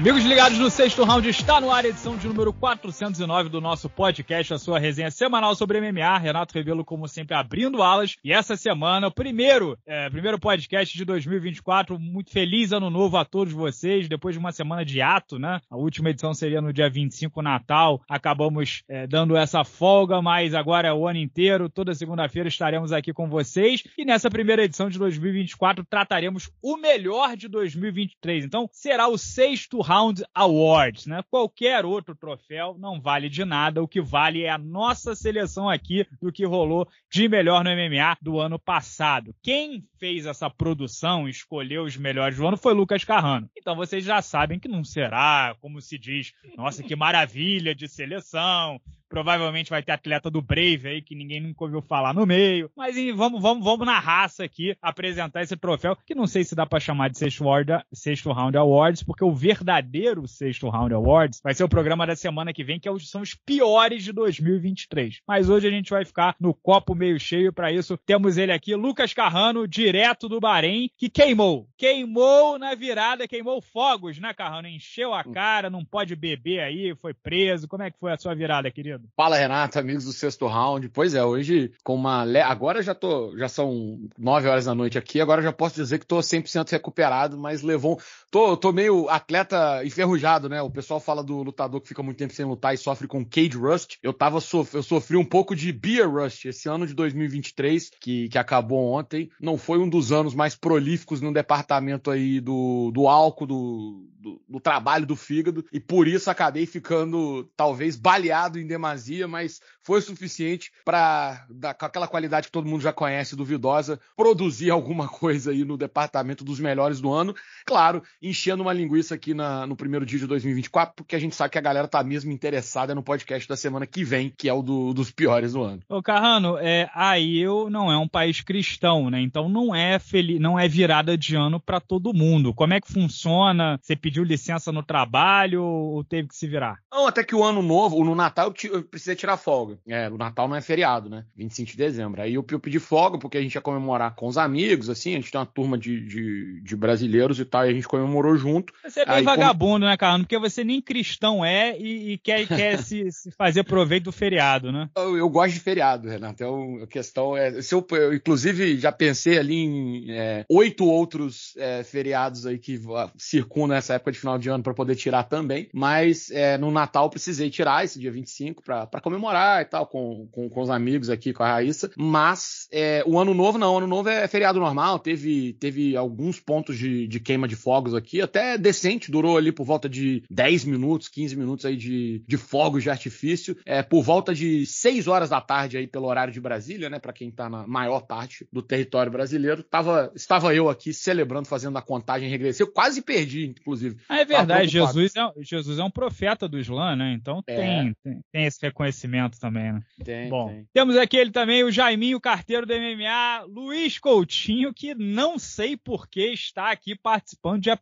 Amigos ligados no sexto round, está no ar a edição de número 409 do nosso podcast, a sua resenha semanal sobre MMA. Renato Revelo, como sempre, abrindo alas. E essa semana, o primeiro, é, primeiro podcast de 2024. Muito feliz ano novo a todos vocês. Depois de uma semana de ato, né? A última edição seria no dia 25, Natal. Acabamos é, dando essa folga, mas agora é o ano inteiro. Toda segunda-feira estaremos aqui com vocês. E nessa primeira edição de 2024, trataremos o melhor de 2023. Então, será o sexto Round Awards, né? Qualquer outro troféu não vale de nada. O que vale é a nossa seleção aqui do que rolou de melhor no MMA do ano passado. Quem fez essa produção, escolheu os melhores do ano foi Lucas Carrano. Então vocês já sabem que não será, como se diz, nossa, que maravilha de seleção, Provavelmente vai ter atleta do Brave aí, que ninguém nunca ouviu falar no meio. Mas vamos, vamos, vamos na raça aqui apresentar esse troféu, que não sei se dá para chamar de sexto, order, sexto Round Awards, porque o verdadeiro Sexto Round Awards vai ser o programa da semana que vem, que é são os piores de 2023. Mas hoje a gente vai ficar no copo meio cheio, para isso temos ele aqui, Lucas Carrano, direto do Bahrein, que queimou. Queimou na virada, queimou fogos, né, Carrano? Encheu a hum. cara, não pode beber aí, foi preso. Como é que foi a sua virada, querido? Ricardo. Fala, Renato, amigos do sexto round. Pois é, hoje com uma. Le... Agora já tô. Já são nove horas da noite aqui. Agora já posso dizer que tô 100% recuperado, mas levou. Tô, tô meio atleta enferrujado, né? O pessoal fala do lutador que fica muito tempo sem lutar e sofre com cage rust. Eu tava sof... eu sofri um pouco de beer rust esse ano de 2023, que, que acabou ontem. Não foi um dos anos mais prolíficos no departamento aí do, do álcool, do, do, do trabalho do fígado. E por isso acabei ficando talvez baleado em demais mas foi suficiente para, com aquela qualidade que todo mundo já conhece, duvidosa, produzir alguma coisa aí no departamento dos melhores do ano. Claro, enchendo uma linguiça aqui na, no primeiro dia de 2024, porque a gente sabe que a galera tá mesmo interessada no podcast da semana que vem, que é o do, dos piores do ano. Ô, Carrano, é, aí eu não é um país cristão, né? Então não é feliz, não é virada de ano para todo mundo. Como é que funciona? Você pediu licença no trabalho ou teve que se virar? Não, até que o ano novo, no Natal, eu precisa tirar folga. É, o Natal não é feriado, né? 25 de dezembro. Aí eu, eu pedi folga porque a gente ia comemorar com os amigos, assim, a gente tem uma turma de, de, de brasileiros e tal, e a gente comemorou junto. Você é bem aí, vagabundo, como... né, cara Porque você nem cristão é e, e quer, quer se, se, fazer proveito do feriado, né? Eu, eu gosto de feriado, Renato. então a questão é. Se eu, eu, inclusive, já pensei ali em é, oito outros é, feriados aí que circundam essa época de final de ano para poder tirar também, mas é, no Natal precisei tirar esse dia 25 para comemorar e tal, com, com, com, os amigos aqui, com a Raíssa. Mas é, o ano novo, não, o ano novo é, é feriado normal, teve, teve alguns pontos de, de queima de fogos aqui, até decente, durou ali por volta de 10 minutos, 15 minutos aí de, de fogos de artifício, é, por volta de 6 horas da tarde aí pelo horário de Brasília, né, para quem tá na maior parte do território brasileiro, tava, estava eu aqui celebrando, fazendo a contagem regressiva, eu quase perdi, inclusive. Ah, é verdade, Jesus é, Jesus é um profeta do Islã, né, então é. tem, tem, tem esse reconhecimento também, né? Tem, Bom, tem. temos aqui ele também, o Jaiminho, carteiro do MMA, Luiz Coutinho, que não sei por que está aqui participando dia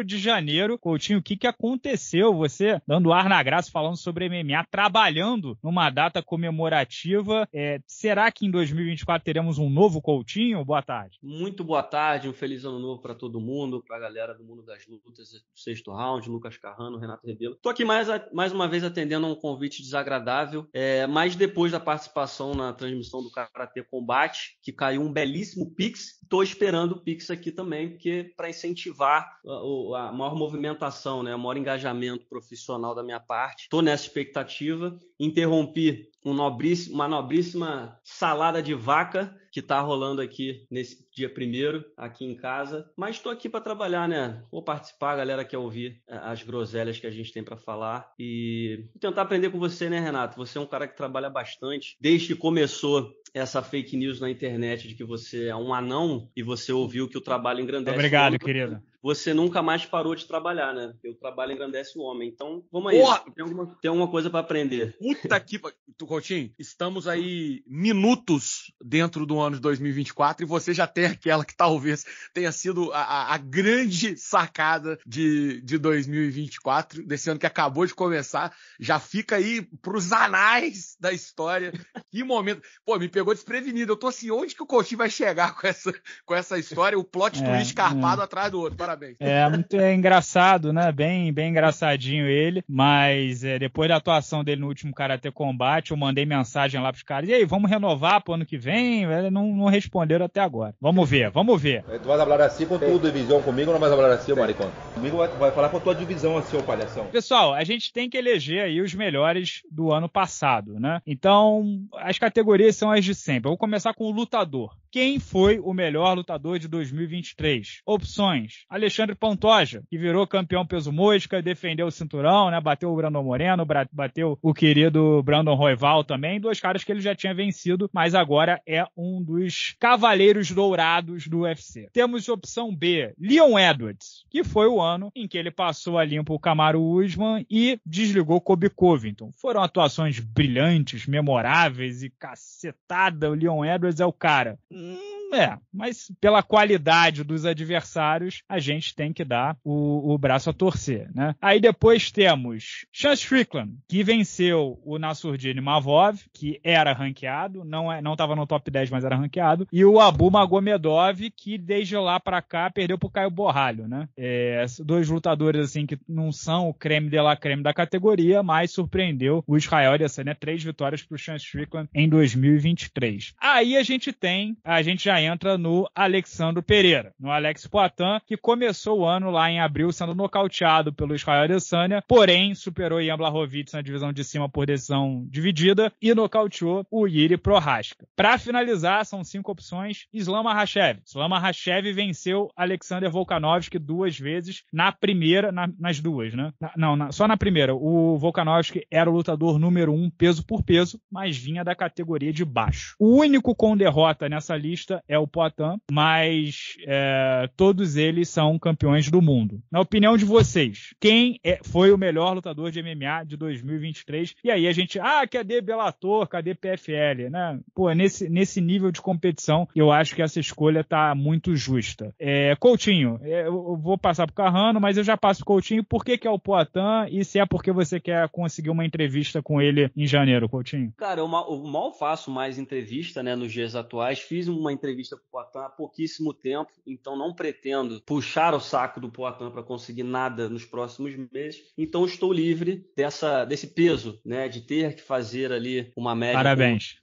1 de janeiro. Coutinho, o que, que aconteceu? Você dando ar na graça, falando sobre MMA, trabalhando numa data comemorativa. É, será que em 2024 teremos um novo Coutinho? Boa tarde. Muito boa tarde, um feliz ano novo para todo mundo, para a galera do mundo das lutas, sexto round, Lucas Carrano, Renato Rebelo. Tô aqui mais, mais uma vez atendendo a um convite desagradável desagradável. É, mas depois da participação na transmissão do Karatê Combate, que caiu um belíssimo Pix, estou esperando o Pix aqui também, porque para incentivar a, a, maior movimentação, né, o maior engajamento profissional da minha parte. Estou nessa expectativa. Interrompi um nobríssimo, uma nobríssima salada de vaca que está rolando aqui nesse dia primeiro, aqui em casa. Mas estou aqui para trabalhar, né? Vou participar, a galera quer ouvir é, as groselhas que a gente tem para falar e tentar aprender com você, né, Renato? Você é um cara que trabalha bastante. Desde que começou essa fake news na internet de que você é um anão e você ouviu que o trabalho engrandece. Obrigado, querido você nunca mais parou de trabalhar, né? Porque o trabalho engrandece o homem. Então, vamos aí. Tem alguma, tem alguma coisa para aprender. Puta que. Tu, Coutinho, estamos aí minutos dentro do ano de 2024 e você já tem aquela que talvez tenha sido a, a grande sacada de, de 2024, desse ano que acabou de começar. Já fica aí pros anais da história. Que momento. Pô, me pegou desprevenido. Eu tô assim, onde que o Coutinho vai chegar com essa, com essa história? O plot é, twist escarpado é. atrás do outro parabéns. É, muito é engraçado, né? Bem, bem engraçadinho ele. Mas é, depois da atuação dele no último Karate Combate, eu mandei mensagem lá pros caras. E aí, vamos renovar pro ano que vem? Não, não responderam até agora. Vamos ver, vamos ver. Tu vai falar assim com tua divisão comigo, não vai falar assim, maricona? Comigo vai, vai falar com a tua divisão assim, ô palhação. Pessoal, a gente tem que eleger aí os melhores do ano passado, né? Então, as categorias são as de sempre. Eu vou começar com o lutador. Quem foi o melhor lutador de 2023? Opções: Alexandre Pantoja, que virou campeão peso mosca, defendeu o cinturão, né? Bateu o Brandon Moreno, bateu o querido Brandon Royval também, dois caras que ele já tinha vencido, mas agora é um dos cavaleiros dourados do UFC. Temos opção B, Leon Edwards, que foi o ano em que ele passou a limpo o Camaro Usman e desligou Kobe Covington. Foram atuações brilhantes, memoráveis e cacetada. O Leon Edwards é o cara. Mm. é, mas pela qualidade dos adversários, a gente tem que dar o, o braço a torcer, né? Aí depois temos Sean Strickland, que venceu o Nasurdini Mavov, que era ranqueado, não é, não estava no top 10, mas era ranqueado, e o Abu Magomedov, que desde lá para cá perdeu pro Caio Borralho, né? É, dois lutadores assim que não são o creme de la creme da categoria, mas surpreendeu o Israel dessa, né? Três vitórias pro Sean Strickland em 2023. Aí a gente tem, a gente já entra no Alexandre Pereira, no Alex Poitin, que começou o ano lá em abril sendo nocauteado pelo Israel Adesanya, porém superou Ian Blachowicz na divisão de cima por decisão dividida e nocauteou o Yuri Prohaska. Para finalizar, são cinco opções, Islam Rachev. Islam Rachev venceu Alexander Volkanovski duas vezes, na primeira, na, nas duas, né? Na, não, na, só na primeira. O Volkanovski era o lutador número um, peso por peso, mas vinha da categoria de baixo. O único com derrota nessa lista é o Poitin, mas é, todos eles são campeões do mundo. Na opinião de vocês, quem é, foi o melhor lutador de MMA de 2023? E aí a gente, ah, cadê Bellator, cadê PFL, né? Pô, nesse, nesse nível de competição, eu acho que essa escolha tá muito justa. É, Coutinho, é, eu vou passar pro Carrano, mas eu já passo pro Coutinho. Por que, que é o Poitin e se é porque você quer conseguir uma entrevista com ele em janeiro, Coutinho? Cara, eu mal, eu mal faço mais entrevista, né, nos dias atuais. Fiz uma entrevista entrevista com o Poitin há pouquíssimo tempo, então não pretendo puxar o saco do Poitin para conseguir nada nos próximos meses. Então estou livre dessa, desse peso, né, de ter que fazer ali uma média Parabéns.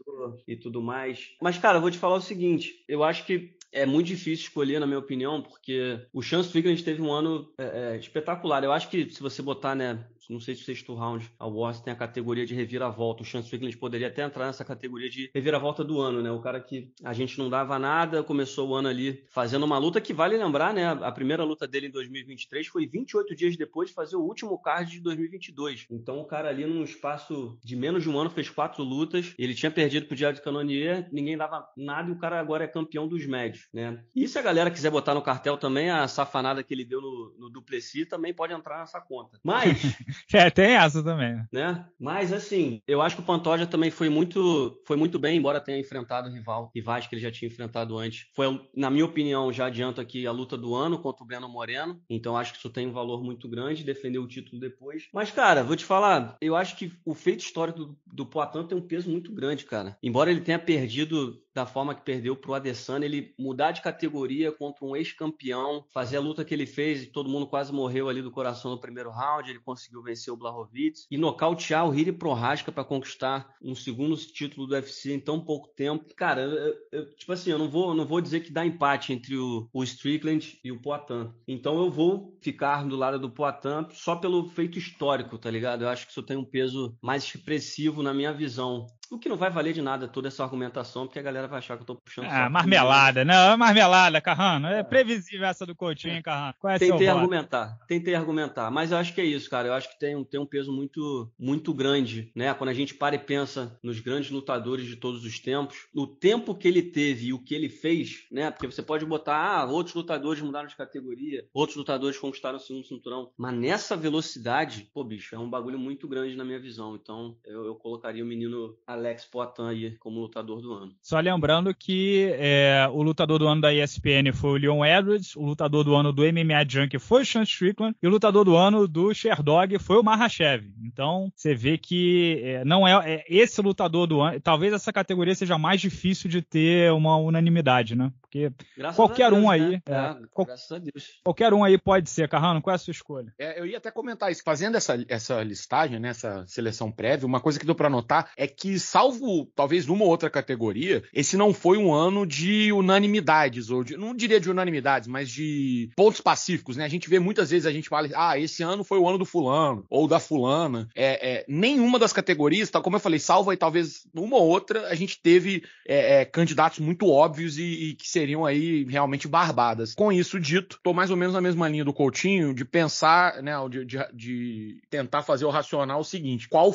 e tudo mais. Mas cara, eu vou te falar o seguinte, eu acho que é muito difícil escolher, na minha opinião, porque o Chance Ficklin teve um ano é, é, espetacular. Eu acho que se você botar, né, não sei se o sexto round awards tem a categoria de reviravolta. O Chance Wiggins poderia até entrar nessa categoria de reviravolta do ano, né? O cara que a gente não dava nada, começou o ano ali fazendo uma luta que vale lembrar, né? A primeira luta dele em 2023 foi 28 dias depois de fazer o último card de 2022. Então o cara ali num espaço de menos de um ano fez quatro lutas. Ele tinha perdido pro Diário de Canonier, ninguém dava nada e o cara agora é campeão dos médios, né? E se a galera quiser botar no cartel também a safanada que ele deu no, no Duplessis, também pode entrar nessa conta. Mas É, tem essa também. Né? né? Mas assim, eu acho que o Pantoja também foi muito, foi muito bem, embora tenha enfrentado o rival, rivais que ele já tinha enfrentado antes. Foi, na minha opinião, já adianto aqui a luta do ano contra o Breno Moreno. Então acho que isso tem um valor muito grande, defender o título depois. Mas, cara, vou te falar, eu acho que o feito histórico do, do Poitin tem um peso muito grande, cara. Embora ele tenha perdido da forma que perdeu pro Adesanya, ele mudar de categoria contra um ex-campeão, fazer a luta que ele fez, todo mundo quase morreu ali do coração no primeiro round, ele conseguiu vencer o Blahovic e nocautear o Riri Prohaska para conquistar um segundo título do UFC em tão pouco tempo. Cara, eu, eu, tipo assim, eu não vou, não vou dizer que dá empate entre o, o Strickland e o Poitin. Então eu vou ficar do lado do Poitin só pelo feito histórico, tá ligado? Eu acho que isso tem um peso mais expressivo na minha visão. O que não vai valer de nada toda essa argumentação, porque a galera vai achar que eu tô puxando. Ah, marmelada. Mesmo. Não, é marmelada, Carrano. É, é previsível essa do Coutinho, hein, Carrano? Qual é tentei argumentar, tentei argumentar. Mas eu acho que é isso, cara. Eu acho que tem um, tem um peso muito, muito grande, né? Quando a gente para e pensa nos grandes lutadores de todos os tempos, no tempo que ele teve e o que ele fez, né? Porque você pode botar, ah, outros lutadores mudaram de categoria, outros lutadores conquistaram o segundo cinturão. Mas nessa velocidade, pô, bicho, é um bagulho muito grande na minha visão. Então, eu, eu colocaria o menino. A Alex Poitin como lutador do ano. Só lembrando que é, o lutador do ano da ESPN foi o Leon Edwards, o lutador do ano do MMA Junk foi o Sean Strickland e o lutador do ano do Sherdog foi o Mahashev. Então você vê que é, não é, é, esse lutador do ano. Talvez essa categoria seja mais difícil de ter uma unanimidade, né? Porque graças qualquer Deus, um né? aí, né? qual, graças a Deus. qualquer um aí pode ser. Carrano, qual é a sua escolha? É, eu ia até comentar isso. Fazendo essa, essa listagem, né, essa seleção prévia, uma coisa que deu para notar é que salvo talvez numa ou outra categoria, esse não foi um ano de unanimidades, ou de, não diria de unanimidades, mas de pontos pacíficos, né? A gente vê muitas vezes a gente fala, ah, esse ano foi o ano do fulano, ou da fulana. É, é nenhuma das categorias, tá, como eu falei, salvo aí talvez uma ou outra, a gente teve é, é, candidatos muito óbvios e, e, que seriam aí realmente barbadas. Com isso dito, tô mais ou menos na mesma linha do Coutinho, de pensar, né, de, de, de tentar fazer o racional o seguinte, qual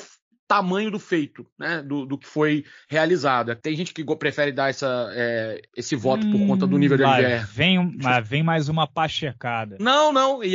tamanho do feito, né? Do, do que foi realizado. Tem gente que prefere dar essa, é, esse voto hum, por conta do nível do hum, adversário. Vem, mas vem mais uma pachecada. Não, não. E,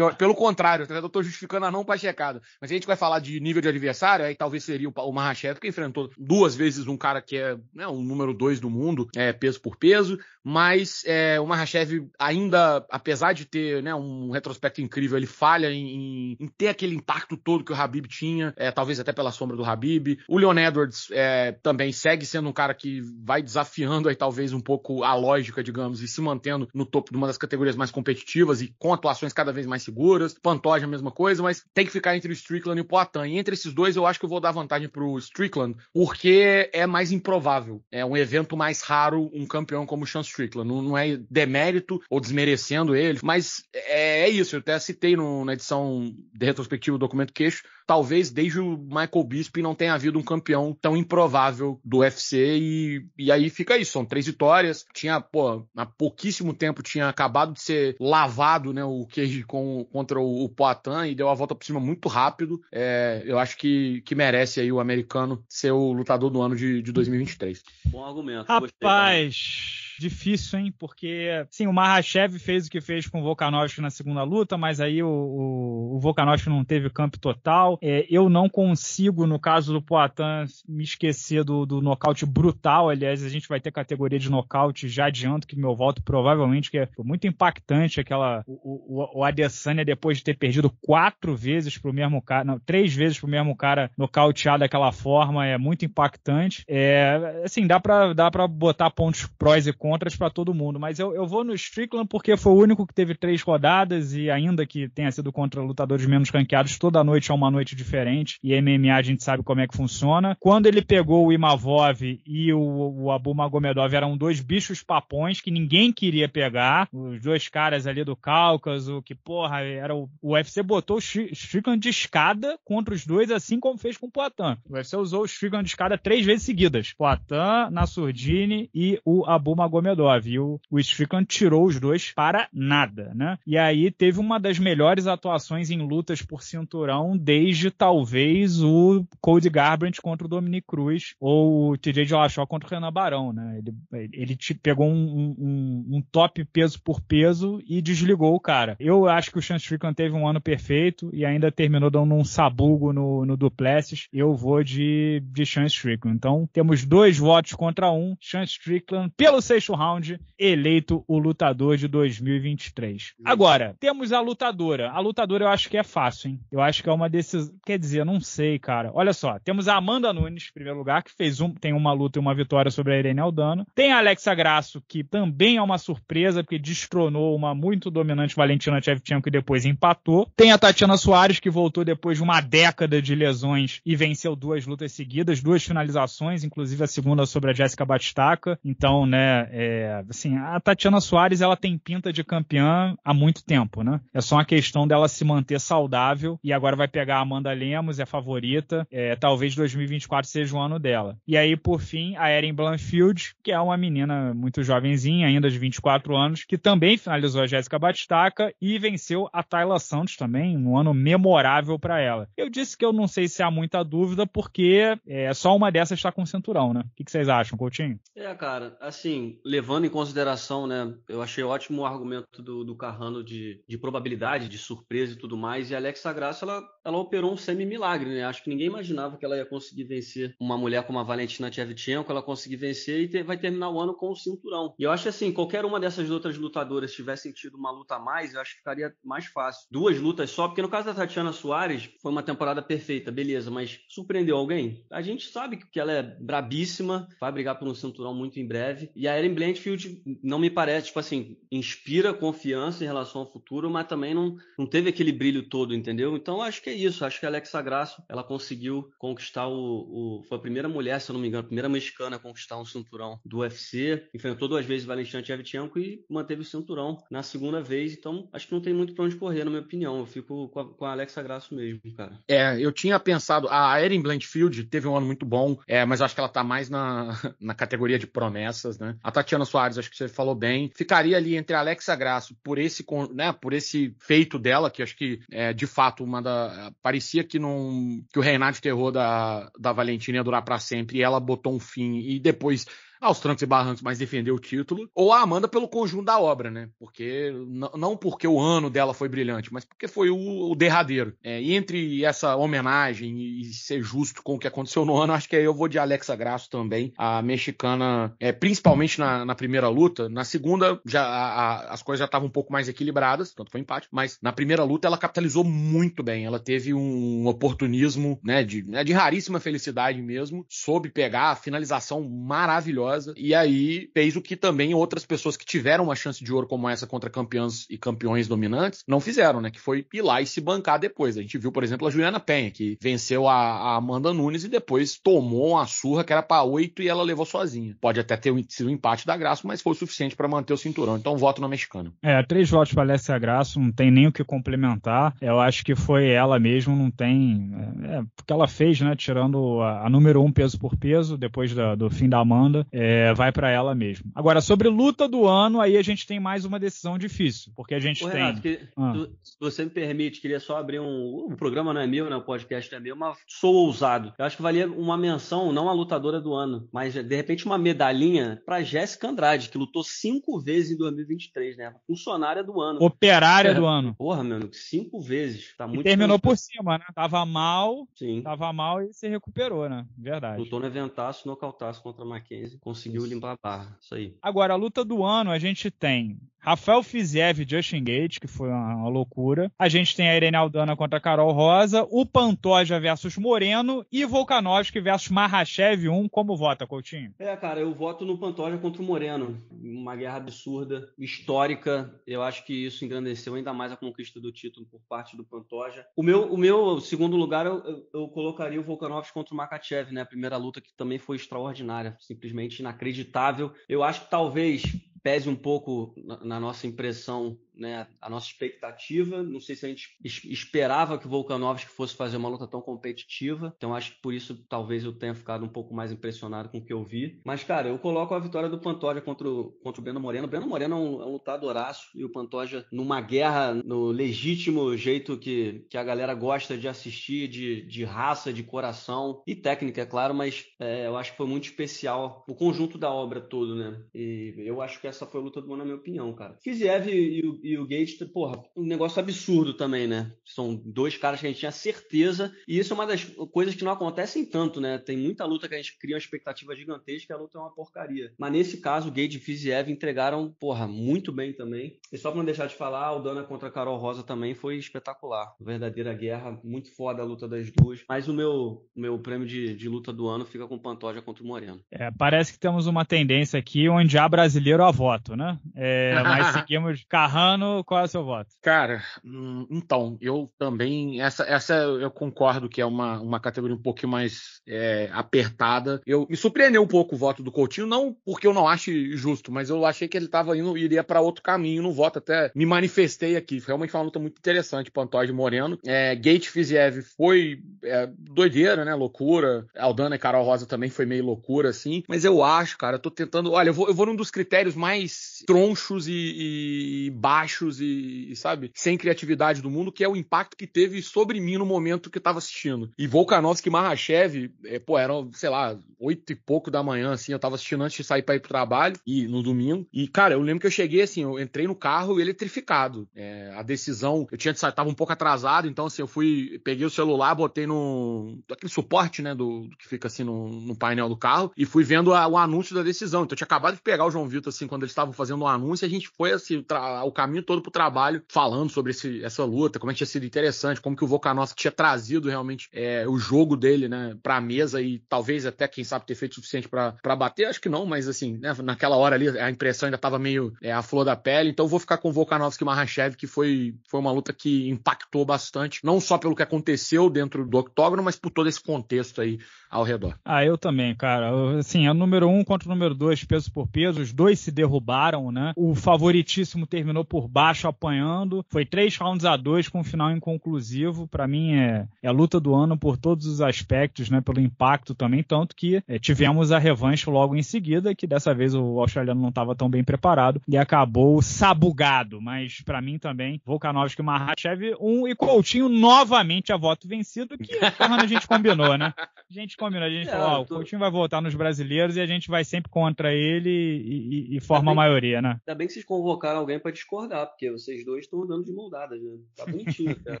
pelo contrário, tá eu estou justificando a não pachecada. Mas a gente vai falar de nível de adversário, aí talvez seria o, o Mahashev, que enfrentou duas vezes um cara que é né, o número dois do mundo, é, peso por peso. Mas é, o Mahashev ainda, apesar de ter né, um retrospecto incrível, ele falha em, em, ter aquele impacto todo que o Habib tinha, é, talvez até pela pela sombra do Habib. O Leon Edwards é, também segue sendo um cara que vai desafiando aí talvez um pouco a lógica, digamos, e se mantendo no topo de uma das categorias mais competitivas e com atuações cada vez mais seguras. Pantoja a mesma coisa, mas tem que ficar entre o Strickland e o Poitin. E entre esses dois eu acho que eu vou dar vantagem pro Strickland, porque é mais improvável. É um evento mais raro um campeão como o Sean Strickland. Não, não é demérito ou desmerecendo ele, mas é, é isso. Eu até citei no, na edição de retrospectiva do documento queixo, talvez desde o Michael Michael Bisping não tenha havido um campeão tão improvável do UFC e, e aí fica isso, são três vitórias. Tinha, pô, há pouquíssimo tempo tinha acabado de ser lavado, né, o Cage com, contra o, o Poitin e deu a volta por cima muito rápido. É, eu acho que, que merece aí o americano ser o lutador do ano de, de 2023. Bom argumento. Rapaz... Gostei, Difícil, hein? Porque, sim, o Mahashev fez o que fez com o Volkanovski na segunda luta, mas aí o, o, o Volkanovski não teve campo total. É, eu não consigo, no caso do Poitin, me esquecer do, do nocaute brutal. Aliás, a gente vai ter categoria de nocaute, já adianto que meu voto provavelmente, que é muito impactante aquela. O, o, o Adesanya, depois de ter perdido quatro vezes pro mesmo cara, não, três vezes pro mesmo cara nocauteado daquela forma, é muito impactante. É, assim, dá pra, dá pra botar pontos prós e contras contras para todo mundo. Mas eu, eu vou no Strickland porque foi o único que teve três rodadas e ainda que tenha sido contra lutadores menos ranqueados, toda noite é uma noite diferente e MMA a gente sabe como é que funciona. Quando ele pegou o Imavov e o, o Abu Magomedov eram dois bichos papões que ninguém queria pegar, os dois caras ali do Cáucaso, que porra, era o, o UFC botou o Strickland de escada contra os dois, assim como fez com o Poitin. O UFC usou o Strickland de escada três vezes seguidas. Poitin, Nassurdini e o Abu Magomedov Magomedov. E o, o Strickland tirou os dois para nada, né? E aí teve uma das melhores atuações em lutas por cinturão desde talvez o Cody Garbrandt contra o Dominic Cruz ou o TJ Dillashaw contra o Renan Barão, né? Ele, ele te pegou um, um, um, top peso por peso e desligou o cara. Eu acho que o Sean Strickland teve um ano perfeito e ainda terminou dando um sabugo no, no Duplessis. Eu vou de, de Sean Strickland. Então temos dois votos contra um. Sean Strickland pelo sexto sexto round, eleito o lutador de 2023. Agora, temos a lutadora. A lutadora eu acho que é fácil, hein? Eu acho que é uma decisão. Quer dizer, não sei, cara. Olha só, temos a Amanda Nunes, em primeiro lugar, que fez um, tem uma luta e uma vitória sobre a Irene Aldano. Tem a Alexa Grasso, que também é uma surpresa, porque destronou uma muito dominante Valentina Shevchenko e depois empatou. Tem a Tatiana Soares, que voltou depois de uma década de lesões e venceu duas lutas seguidas, duas finalizações, inclusive a segunda sobre a Jéssica Batistaca. Então, né, é, assim, a Tatiana Soares ela tem pinta de campeã há muito tempo, né? É só uma questão dela se manter saudável e agora vai pegar a Amanda Lemos, é favorita. É, talvez 2024 seja o ano dela. E aí, por fim, a Erin Blanfield, que é uma menina muito jovenzinha, ainda de 24 anos, que também finalizou a Jéssica Batistaca e venceu a Tayla Santos também, um ano memorável para ela. Eu disse que eu não sei se há muita dúvida, porque é, só uma dessas está com cinturão, né? O que, que vocês acham, Coutinho? É, cara, assim, levando em consideração, né? Eu achei ótimo o argumento do, do Carrano de, de probabilidade, de surpresa e tudo mais. E a Alexa Graça, ela, ela operou um semi-milagre, né? Acho que ninguém imaginava que ela ia conseguir vencer uma mulher como a Valentina Tchevchenko, ela conseguir vencer e ter, vai terminar o ano com o um cinturão. E eu acho assim, qualquer uma dessas outras lutadoras tivesse tido uma luta a mais, eu acho que ficaria mais fácil. Duas lutas só, porque no caso da Tatiana Soares, foi uma temporada perfeita, beleza, mas surpreendeu alguém? A gente sabe que ela é brabíssima, vai brigar por um cinturão muito em breve. E a Eri Darren Blanchfield não me parece, tipo assim, inspira confiança em relação ao futuro, mas também não, não teve aquele brilho todo, entendeu? Então acho que é isso. Acho que a Alexa Grasso, ela conseguiu conquistar o, o, Foi a primeira mulher, se eu não me engano, a primeira mexicana a conquistar um cinturão do UFC. Enfrentou duas vezes Valentina Shevchenko e manteve o cinturão na segunda vez. Então acho que não tem muito pra onde correr, na minha opinião. Eu fico com a, com a Alexa Grasso mesmo, cara. É, eu tinha pensado. A Erin Blanchfield teve um ano muito bom, é, mas acho que ela tá mais na, na categoria de promessas, né? A Tatiana Soares, acho que você falou bem. Ficaria ali entre a Alexa Grasso por esse, né, por esse feito dela, que acho que é de fato uma da. Parecia que, não, que o reinado de terror da, da Valentina ia durar para sempre e ela botou um fim e depois aos ah, trancos e barrancos, mas defender o título, ou a Amanda pelo conjunto da obra, né? Porque não porque o ano dela foi brilhante, mas porque foi o, o derradeiro. É, e entre essa homenagem e ser justo com o que aconteceu no ano, acho que aí eu vou de Alexa Grasso também, a mexicana, é, principalmente na, na primeira luta. Na segunda, já a, a, as coisas já estavam um pouco mais equilibradas, tanto foi empate, mas na primeira luta ela capitalizou muito bem. Ela teve um oportunismo, né, de, né, de raríssima felicidade mesmo, soube pegar a finalização maravilhosa maravilhosa. E aí fez o que também outras pessoas que tiveram uma chance de ouro como essa contra campeãs e campeões dominantes não fizeram, né? Que foi ir lá e se bancar depois. A gente viu, por exemplo, a Juliana Penha, que venceu a, a Amanda Nunes e depois tomou uma surra que era para oito e ela levou sozinha. Pode até ter sido um empate da Graça, mas foi o suficiente para manter o cinturão. Então, voto na mexicana. É, três votos para Alessia Graça, não tem nem o que complementar. Eu acho que foi ela mesmo, não tem. É, porque é, ela fez, né? Tirando a, a número um peso por peso, depois da, do fim da Amanda é, vai para ela mesmo. Agora, sobre luta do ano, aí a gente tem mais uma decisão difícil, porque a gente Ô, tem. Renato, que, ah. tu, se você me permite, queria só abrir um. O programa não é meu, né? O podcast é meu, mas sou ousado. Eu acho que valia uma menção, não a lutadora do ano, mas de repente uma medalhinha para Jéssica Andrade, que lutou cinco vezes em 2023, né? Funcionária do ano. Operária do é. ano. Porra, meu, amigo, cinco vezes. Tá muito e terminou por né? cima, né? Tava mal, Sim. tava mal e se recuperou, né? Verdade. Lutou no eventaço, nocautaço contra a Mackenzie conseguiu limpar a barra. Isso aí. Agora, a luta do ano a gente tem Rafael Fiziev e Justin Gates, que foi uma, uma, loucura. A gente tem a Irene Aldana contra a Carol Rosa, o Pantoja versus Moreno e Volkanovski versus Marrachev 1. Como vota, Coutinho? É, cara, eu voto no Pantoja contra o Moreno. Uma guerra absurda, histórica. Eu acho que isso engrandeceu ainda mais a conquista do título por parte do Pantoja. O meu, o meu segundo lugar, eu, eu, eu colocaria o Volkanovski contra o Makachev, né? A primeira luta que também foi extraordinária, simplesmente inacreditável. Eu acho que talvez pese um pouco na, na nossa impressão né, a nossa expectativa. Não sei se a gente esperava que o Volkanovski fosse fazer uma luta tão competitiva. Então acho que por isso talvez eu tenha ficado um pouco mais impressionado com o que eu vi. Mas, cara, eu coloco a vitória do Pantoja contra o, contra o Breno Moreno. O Breno Moreno é um, é um lutadoraço e o Pantoja numa guerra no legítimo jeito que, que a galera gosta de assistir, de, de raça, de coração e técnica, é claro, mas é, eu acho que foi muito especial o conjunto da obra todo, né? E eu acho que essa foi a luta do ano, na minha opinião, cara. Fiziev e o e o Gates, porra, um negócio absurdo também, né? São dois caras que a gente tinha certeza. E isso é uma das coisas que não acontecem tanto, né? Tem muita luta que a gente cria uma expectativa gigantesca e a luta é uma porcaria. Mas nesse caso, o Gates e Fiziev entregaram, porra, muito bem também. E só pra não deixar de falar, o Dana contra a Carol Rosa também foi espetacular. Verdadeira guerra, muito foda a luta das duas. Mas o meu, meu prêmio de, de luta do ano fica com Pantoja contra o Moreno. É, parece que temos uma tendência aqui onde há brasileiro a voto, né? É, mas seguimos carrando Luciano, qual é o seu voto? Cara, hum, então, eu também. Essa, essa eu concordo que é uma, uma categoria um pouquinho mais é, apertada. Eu, me surpreendeu um pouco o voto do Coutinho, não porque eu não ache justo, mas eu achei que ele tava indo, iria para outro caminho no voto. Até me manifestei aqui. Realmente foi uma luta muito interessante, Pantoja e Moreno. É, Gate Fiziev foi é, doideira, né? Loucura. Aldana e Carol Rosa também foi meio loucura, assim. Mas eu acho, cara, eu tô tentando. Olha, eu vou, eu vou num dos critérios mais tronchos e, e baixos e, e, sabe, sem criatividade do mundo, que é o impacto que teve sobre mim no momento que eu tava assistindo. E Volkanovski e Mahashev, é, pô, eram, sei lá, oito e pouco da manhã, assim, eu tava assistindo antes de sair pra ir pro trabalho, e no domingo. E, cara, eu lembro que eu cheguei, assim, eu entrei no carro eletrificado. É, a decisão, eu tinha de sair, tava um pouco atrasado, então, assim, eu fui, peguei o celular, botei no, aquele suporte, né, do, que fica, assim, no, no painel do carro, e fui vendo a, o anúncio da decisão. Então, eu tinha acabado de pegar o João Vitor, assim, quando eles estavam fazendo fazendo um anúncio, a gente foi assim, o caminho todo pro trabalho falando sobre esse, essa luta, como é que tinha sido interessante, como que o Volkanovski tinha trazido realmente é, o jogo dele, né, pra mesa e talvez até, quem sabe, ter feito o suficiente para bater. Acho que não, mas assim, né, naquela hora ali a impressão ainda tava meio é, à flor da pele, então vou ficar com o Volkanovski e Mahashev, que foi, foi uma luta que impactou bastante, não só pelo que aconteceu dentro do octógono, mas por todo esse contexto aí ao redor. Ah, eu também, cara. Assim, é o número um contra o número dois, peso por peso, os dois se derrubaram né? O favoritíssimo terminou por baixo apanhando. Foi três rounds a dois com um final inconclusivo. Para mim é, é a luta do ano por todos os aspectos, né? Pelo impacto também, tanto que é, tivemos a revanche logo em seguida, que dessa vez o australiano não estava tão bem preparado e acabou sabugado. Mas para mim também, Volkanovski e Mahachev, um e Coutinho novamente a voto vencido, que é a gente combinou, né? A gente combinou, a gente é, falou, ó, o Coutinho vai votar nos brasileiros e a gente vai sempre contra ele e, e, e forma a maioria maioria, né? Ainda bem que vocês convocaram alguém para discordar, porque vocês dois estão andando de moldadas, né? Tá bonitinho, cara.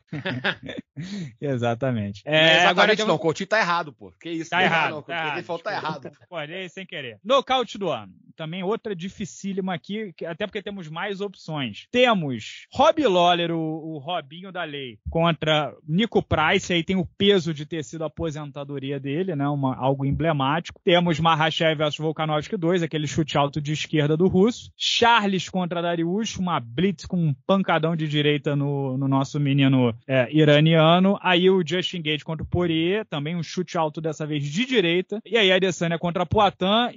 Exatamente. É, agora a gente não, o Coutinho tá errado, pô. Que isso? Tá errado. O tá errado. Olha, tá errado. É sem querer. Nocaute do ano. Também outra dificílima aqui, até porque temos mais opções. Temos Rob Lawler, o, o Robinho da lei, contra Nico Price, aí tem o peso de ter sido a aposentadoria dele, né? Uma, algo emblemático. Temos Mahashev vs Volkanovski 2, aquele chute alto de esquerda do russo. Charles contra Darius, uma blitz com um pancadão de direita no, no nosso menino é, iraniano. Aí o Justin Gage contra o Poirier, também um chute alto dessa vez de direita. E aí a Adesanya contra Poitin.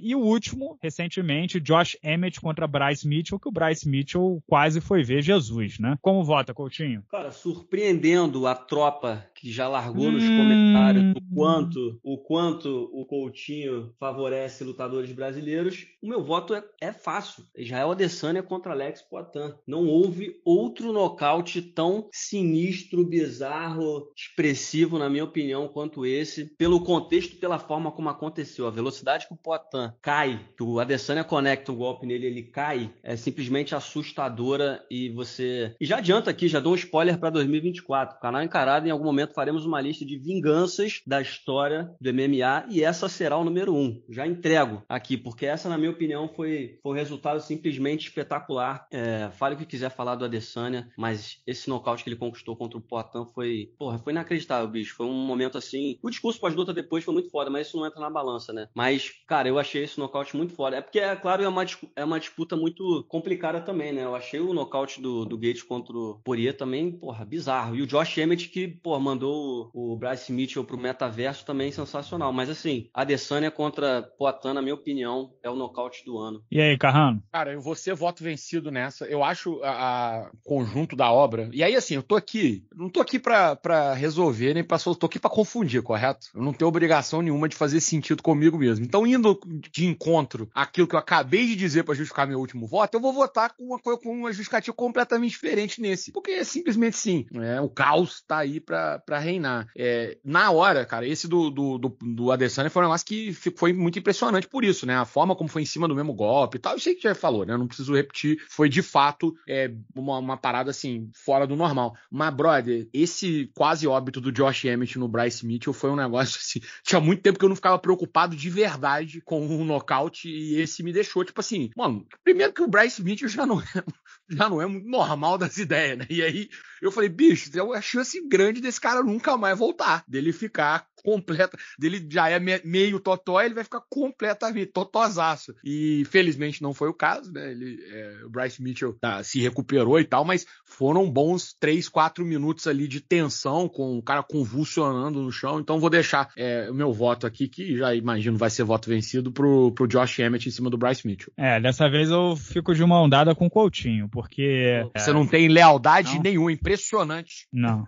E o último, recentemente, Josh Emmett contra Bryce Mitchell, que o Bryce Mitchell quase foi ver Jesus, né? Como vota, Coutinho? Cara, surpreendendo a tropa que já largou hum... nos comentários o quanto, o quanto o Coutinho favorece lutadores brasileiros, o meu voto é, é fácil. Eles Israel é Adesanya contra Alex Poitin. Não houve outro nocaute tão sinistro, bizarro, expressivo, na minha opinião, quanto esse. Pelo contexto, pela forma como aconteceu, a velocidade que o Poitin cai, que o Adesanya conecta o um golpe nele, ele cai, é simplesmente assustadora e você... E já adianta aqui, já dou um spoiler para 2024. O canal Encarado, em algum momento, faremos uma lista de vinganças da história do MMA e essa será o número um. Já entrego aqui, porque essa, na minha opinião, foi, foi um resultado simples simplesmente espetacular. É, fale o que quiser falar do Adesanya, mas esse nocaute que ele conquistou contra o Poitin foi, porra, foi inacreditável, bicho. Foi um momento assim. O discurso pós-luta depois foi muito foda, mas isso não entra na balança, né? Mas, cara, eu achei esse nocaute muito foda. É porque, é claro, é uma, é uma disputa muito complicada também, né? Eu achei o nocaute do, do Gates contra o Poirier também, porra, bizarro. E o Josh Emmett, que, porra, mandou o, o Bryce Mitchell pro metaverso também sensacional. Mas, assim, Adesanya contra Poitin, na minha opinião, é o nocaute do ano. E aí, Carrano? Cara, eu vou ser voto vencido nessa. Eu acho a, a conjunto da obra. E aí, assim, eu tô aqui, não tô aqui para resolver nem para soltar, tô aqui para confundir, correto? Eu não tenho obrigação nenhuma de fazer sentido comigo mesmo. Então, indo de encontro àquilo que eu acabei de dizer para justificar meu último voto, eu vou votar com uma, com uma justificativa completamente diferente nesse. Porque é simplesmente sim, né? o caos tá aí para reinar. É, na hora, cara, esse do, do, do, do Adesanya foi um negócio que foi muito impressionante por isso, né? A forma como foi em cima do mesmo golpe e tal. Eu sei que já falou falou, né? não preciso repetir. Foi de fato é, uma, uma, parada assim, fora do normal. Mas, brother, esse quase óbito do Josh Emmett no Bryce Mitchell foi um negócio assim. Tinha muito tempo que eu não ficava preocupado de verdade com um nocaute e esse me deixou, tipo assim, mano, primeiro que o Bryce Mitchell já não é, já não é muito normal das ideias, né? E aí eu falei, bicho, tem uma chance grande desse cara nunca mais voltar, dele ficar completa, dele já é meio totó, ele vai ficar completamente totosaço. E felizmente não foi o caso caso, né? Ele, é, o Bryce Mitchell tá, se recuperou e tal, mas foram bons 3, 4 minutos ali de tensão, com o cara convulsionando no chão. Então vou deixar é, o meu voto aqui, que já imagino vai ser voto vencido, pro, pro Josh Emmett em cima do Bryce Mitchell. É, dessa vez eu fico de mão dada com o Coutinho, porque. Você é... não tem lealdade não. nenhuma, impressionante. Não.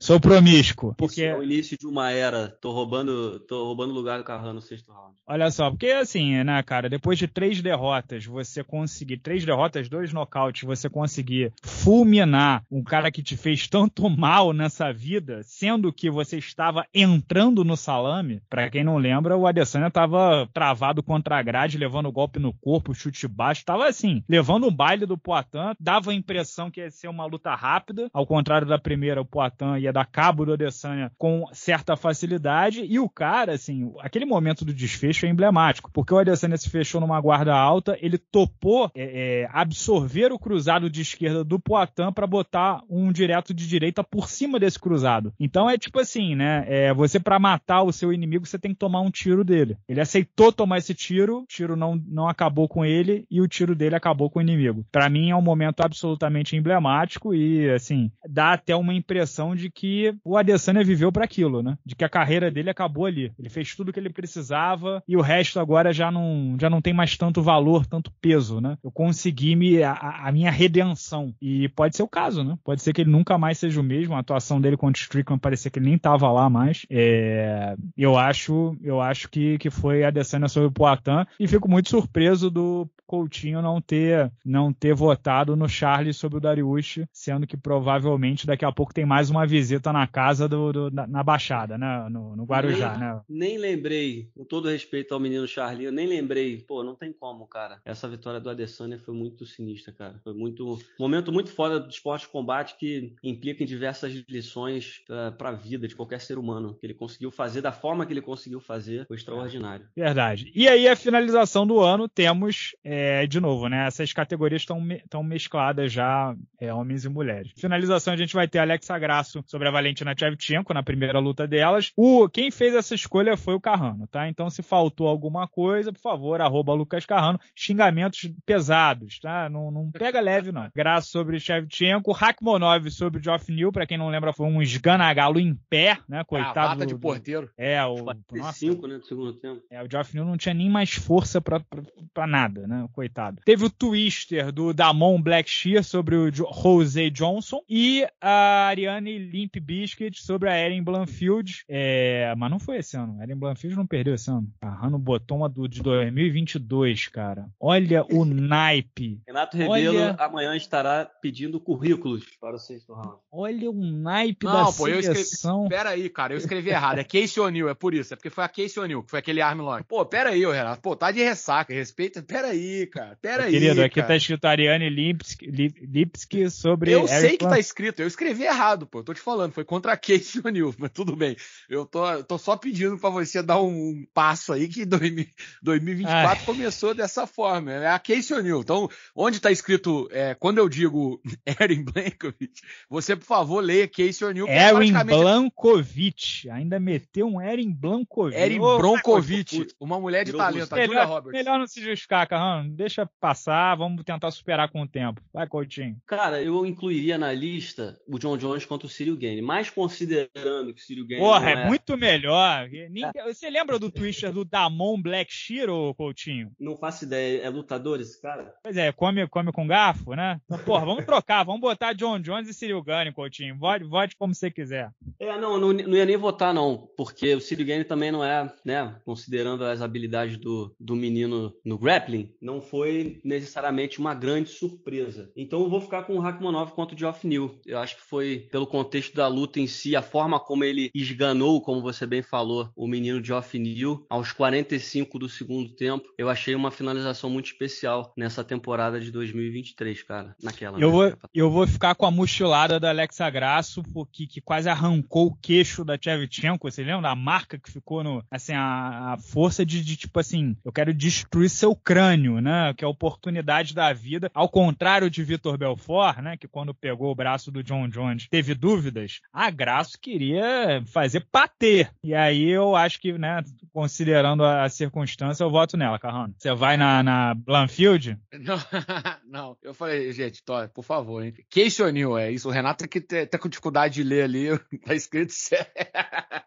Sou promíscuo. Porque é o início de uma era. Tô roubando, tô roubando lugar do Carrano no sexto round. Olha só, porque assim, né, cara, depois de três derrotas, você conseguir três derrotas, dois nocautes, você conseguir fulminar um cara que te fez tanto mal nessa vida, sendo que você estava entrando no salame. Para quem não lembra, o Adesanya tava travado contra a grade, levando golpe no corpo, chute baixo, tava assim, levando um baile do Poitin, dava a impressão que ia ser uma luta rápida, ao contrário da primeira, o Poitin Khan ia dar cabo do Adesanya com certa facilidade. E o cara, assim, aquele momento do desfecho é emblemático, porque o Adesanya se fechou numa guarda alta, ele topou é, é, absorver o cruzado de esquerda do Poitin para botar um direto de direita por cima desse cruzado. Então é tipo assim, né? É, você para matar o seu inimigo, você tem que tomar um tiro dele. Ele aceitou tomar esse tiro, o tiro não, não acabou com ele e o tiro dele acabou com o inimigo. Para mim é um momento absolutamente emblemático e, assim, dá até uma impressão de que o Adesanya viveu para aquilo, né? De que a carreira dele acabou ali. Ele fez tudo o que ele precisava e o resto agora já não, já não tem mais tanto valor, tanto peso, né? Eu consegui me, a, a minha redenção. E pode ser o caso, né? Pode ser que ele nunca mais seja o mesmo. A atuação dele contra o Strickland parecia que ele nem tava lá mais. É, eu acho eu acho que, que foi a Adesanya sobre o Poitin e fico muito surpreso do Coutinho não ter não ter votado no Charles sobre o Darius, sendo que provavelmente daqui a pouco tem mais uma visita na casa do, do na, na, Baixada, né? No, no Guarujá, nem, né? Nem lembrei, com todo respeito ao menino Charlie, eu nem lembrei. Pô, não tem como, cara. Essa vitória do Adesanya foi muito sinistra, cara. Foi muito. Momento muito foda do esporte de combate que implica em diversas lições uh, pra vida de qualquer ser humano. Que ele conseguiu fazer da forma que ele conseguiu fazer, foi extraordinário. É verdade. E aí, a finalização do ano, temos, é, de novo, né? Essas categorias estão me mescladas já, é, homens e mulheres. Finalização, a gente vai ter Alexa Graça isso sobre a Valentina Tchevchenko na primeira luta delas. O quem fez essa escolha foi o Carrano, tá? Então se faltou alguma coisa, por favor, arroba Lucas Carrano, xingamentos pesados, tá? Não, não pega leve não. Graça sobre Tchevchenko, Rakmonov sobre Geoff New, para quem não lembra, foi um esganagalo em pé, né, coitado. Ah, bata de porteiro. É, o 45, né, do segundo tempo. É, o Geoff New não tinha nem mais força para nada, né, coitado. Teve o twister do Damon Blackshear sobre o jo Jose Johnson e a Ariane Limp Biscuit sobre a Erin Blanfield. É, mas não foi esse ano. A Erin Blanfield não perdeu esse ano. A tá Rano botão do, de 2022, cara. Olha o naipe. Renato Rebelo Olha... amanhã estará pedindo currículos para o sexto round. Olha o naipe não, da pô, seleção. Escrevi... Pera aí, cara. Eu escrevi errado. É Casey O'Neill, é por isso. É porque foi a Casey O'Neill, que foi aquele armlock. Pô, pera aí, Renato. Pô, tá de ressaca. Respeita. Pera aí, cara. Pera aí, Querido, cara. aqui tá escrito Ariane Lipski, Lipski sobre... Eu Eric sei que tá escrito. Eu escrevi errado, pô. Eu tô te falando, foi contra a Casey O'Neill, mas tudo bem. Eu tô, tô só pedindo para você dar um, um, passo aí que 2024 Ai. começou dessa forma. É a Casey O'Neill. Então, onde está escrito, é, quando eu digo Erin Blankovic, você, por favor, leia Casey O'Neill. É Erin Blankovic. Ainda meteu um Erin Blankovic. Erin Bronkovic, uma mulher de talento, melhor, Roberts. Melhor não se justificar, Carrão. Deixa passar, vamos tentar superar com o tempo. Vai, Coutinho. Cara, eu incluiria na lista o John Jones contra o Cid Círio Gane, mas considerando que o Gane. Porra, é, é, muito melhor. É. Você lembra do twister do Damon Black Shear, ou Coutinho? Não faço ideia, é lutador esse cara? Pois é, come, come com garfo, né? Então, porra, vamos trocar, vamos botar John Jones e Círio Gane, Coutinho. Vote, vote como você quiser. É, não, não, não ia nem votar, não, porque o Círio Gane também não é, né, considerando as habilidades do, do menino no grappling, não foi necessariamente uma grande surpresa. Então eu vou ficar com o Rakhmonov contra o Geoff New. Eu acho que foi pelo contexto contexto da luta em si, a forma como ele esganou, como você bem falou, o menino Geoff Neal aos 45 do segundo tempo, eu achei uma finalização muito especial nessa temporada de 2023, cara. Naquela. Eu, né? vou, eu vou ficar com a mochilada da Alexa Grasso, porque que quase arrancou o queixo da Tchevchenko, você lembra? A marca que ficou no. Assim, a, a força de, de, tipo assim, eu quero destruir seu crânio, né? Que é a oportunidade da vida. Ao contrário de Vitor Belfort, né? Que quando pegou o braço do John Jones teve dúvida dúvidas. A ah, Graço queria fazer pater. E aí eu acho que, né, considerando a circunstância, eu voto nela, Carrano. Você vai na, na Blanfield? Não, não. Eu falei, gente, por favor, hein? Case O'Neill, é isso. O Renato que tá com dificuldade de ler ali, tá escrito certo.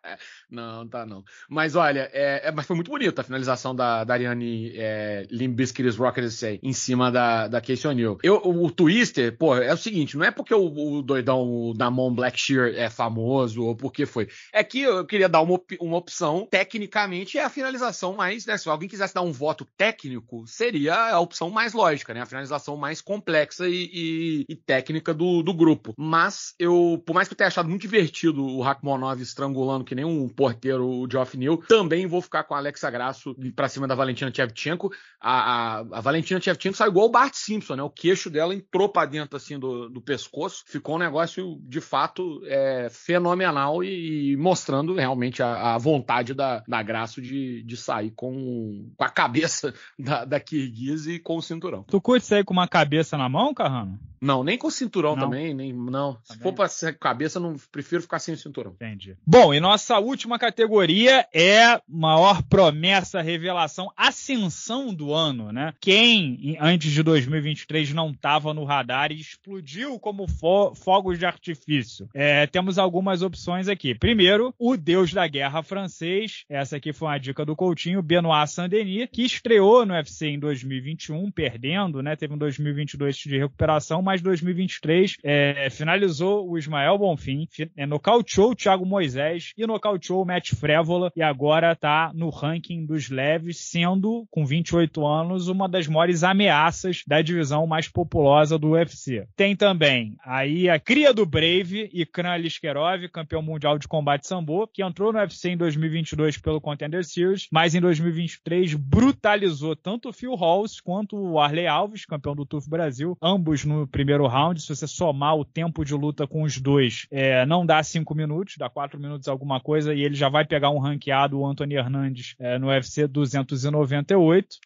Não, tá não. Mas olha, é, é, mas foi muito bonito a finalização da, da Ariane é, Limbiskis Rockets em cima da, da Casey O'Neill. Eu, o, o Twister, pô, é o seguinte, não é porque o, o doidão da Mom Shear é famoso ou por que foi. É que eu queria dar uma, op uma opção, tecnicamente, é a finalização mais, né? Se alguém quisesse dar um voto técnico, seria a opção mais lógica, né? A finalização mais complexa e, e, e técnica do, do grupo. Mas eu, por mais que eu tenha achado muito divertido o Rakmonov estrangulando que nem um porteiro o Geoff Neal, também vou ficar com a Alexa Grasso pra cima da Valentina Tchevchenko. A, a, a Valentina Tchevchenko saiu igual o Bart Simpson, né? O queixo dela entrou pra dentro, assim, do, do pescoço. Ficou um negócio, de fato, fato é, fenomenal e, e mostrando realmente a, a, vontade da, da Graça de, de sair com, com a cabeça da, da Kirguiz e com o cinturão. Tu curte sair com uma cabeça na mão, Carrano? Não, nem com o cinturão não. também, nem não. Tá Se for para cabeça, não prefiro ficar sem o cinturão. Entendi. Bom, e nossa última categoria é maior promessa, revelação, ascensão do ano, né? Quem antes de 2023 não estava no radar e explodiu como fo fogos de artifício isso. É, temos algumas opções aqui. Primeiro, o Deus da Guerra francês. Essa aqui foi uma dica do Coutinho, Benoit Saint-Denis, que estreou no UFC em 2021, perdendo, né? Teve um 2022 de recuperação, mas 2023 é, finalizou o Ismael Bonfim, é, nocauteou o Thiago Moisés e nocauteou o Matt Frévola e agora tá no ranking dos leves, sendo, com 28 anos, uma das maiores ameaças da divisão mais populosa do UFC. Tem também aí a cria do Brave, Ikran Liskerov, campeão mundial de combate sambo, que entrou no UFC em 2022 pelo Contender Series, mas em 2023 brutalizou tanto o Phil Halls quanto o Arley Alves, campeão do TUF Brasil, ambos no primeiro round. Se você somar o tempo de luta com os dois, é, não dá cinco minutos, dá quatro minutos alguma coisa, e ele já vai pegar um ranqueado, o Anthony Hernandes, é, no UFC 298.